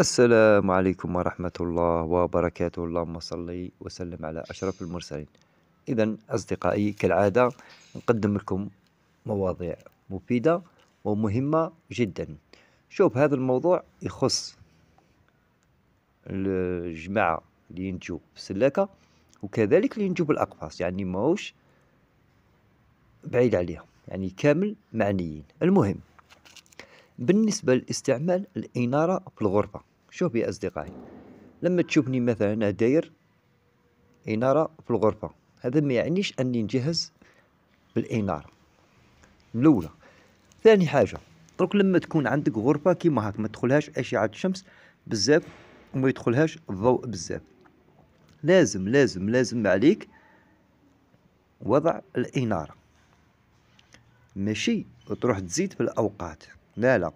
السلام عليكم ورحمة الله وبركاته اللهم صل وسلم على أشرف المرسلين إذا أصدقائي كالعادة نقدم لكم مواضيع مفيدة ومهمة جدا شوف هذا الموضوع يخص الجماعة اللي ينتجوا بالسلاكة وكذلك اللي ينتجوا بالأقفاص يعني ماهوش بعيد عليهم يعني كامل معنيين المهم بالنسبة لاستعمال الإنارة بالغرفة شوف يا أصدقائي لما تشوفني مثلا أنا داير إنارة في الغرفة هذا ما يعنيش أني نجهز بالإنارة الأولى ثاني حاجة درك لما تكون عندك غرفة كيما هاك ما تدخلهاش أشعة الشمس بزاف وما يدخلهاش الضوء بزاف لازم لازم لازم عليك وضع الإنارة ماشي تروح تزيد في الأوقات لا لا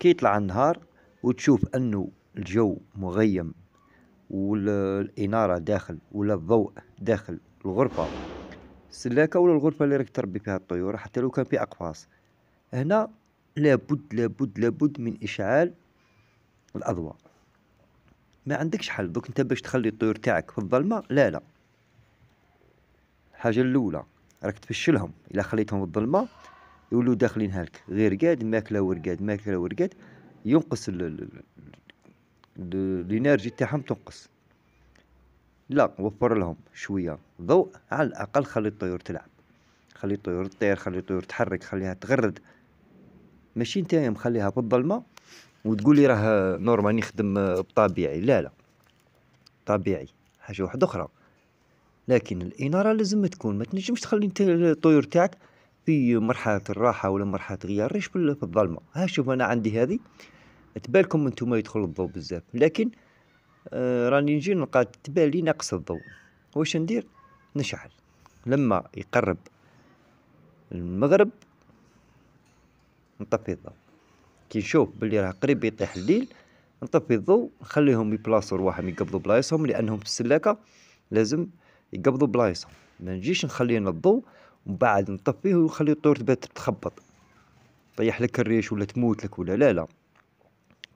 كيطلع النهار وتشوف انه الجو مغيم والاناره داخل ولا الضوء داخل الغرفه السلاكه ولا الغرفه اللي راك تربي فيها الطيور حتى لو كان في اقفاص هنا لابد لابد لابد من اشعال الاضواء ما عندكش حل دوك انت باش تخلي الطيور تاعك في الظلمه لا لا الحاجه الاولى راك تفشلهم الا خليتهم في الظلمه يولوا داخلين هالك غير قاد ماكله ورقاد ماكله ورقاد ينقص الانرجي تاعهم تنقص لا وفر لهم شويه ضوء على الاقل خلي الطيور تلعب خلي الطيور تطير خلي الطيور تحرك خليها تغرد ماشي انت مخليها في الظلمه وتقول لي راه نورمال نخدم بطبيعي لا لا طبيعي حاجه واحده اخرى لكن الاناره لازم تكون ما تنجمش تخلي انت الطيور تاعك في مرحله الراحه ولا مرحله غيار ريش في الظلمه ها شوف انا عندي هذه تبالكم انتم يدخل الضوء بزاف لكن آه راني نجي نلقى تبالي ناقص الضوء واش ندير نشعل لما يقرب المغرب نطفي الضوء كي نشوف بلي راه قريب يطيح الليل نطفي الضوء نخليهم يبلاصو رواحهم يقبضوا بلايصهم لانهم في السلاكه لازم يقبضوا بلايصهم ما نجيش نخلينا الضوء من بعد نطفيه ونخلي الطيور تبات تخبط طيح لك الريش ولا تموت لك ولا لا لا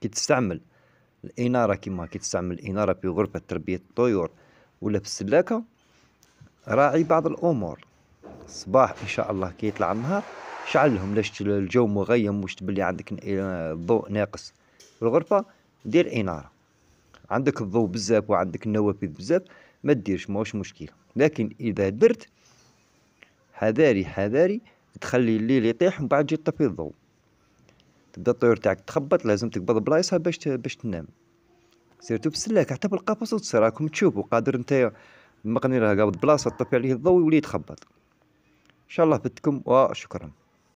كي تستعمل الاناره كيما كي تستعمل الاناره في غرفه تربيه الطيور ولا في السلاكه راعي بعض الامور الصباح ان شاء الله كي يطلع النهار شعلهم لاش الجو مغيم واش تبلي عندك إيه، ضوء ناقص في الغرفه دير اناره عندك الضوء بزاف وعندك النوافذ بزاف ما ديرش ماهوش مشكل لكن اذا درت حذاري حذاري تخلي الليل يطيح من بعد تجي تطفي الضوء تبدا الطيور تاعك تخبط لازم تقبض بلايصها باش باش تنام سيرتو بسلاك حتى بالقفص وتصير راكم تشوفوا قادر نتايا المقني راه قابض بلاصه تطفي عليه الضوء ويولي يتخبط ان شاء الله فدتكم وشكرا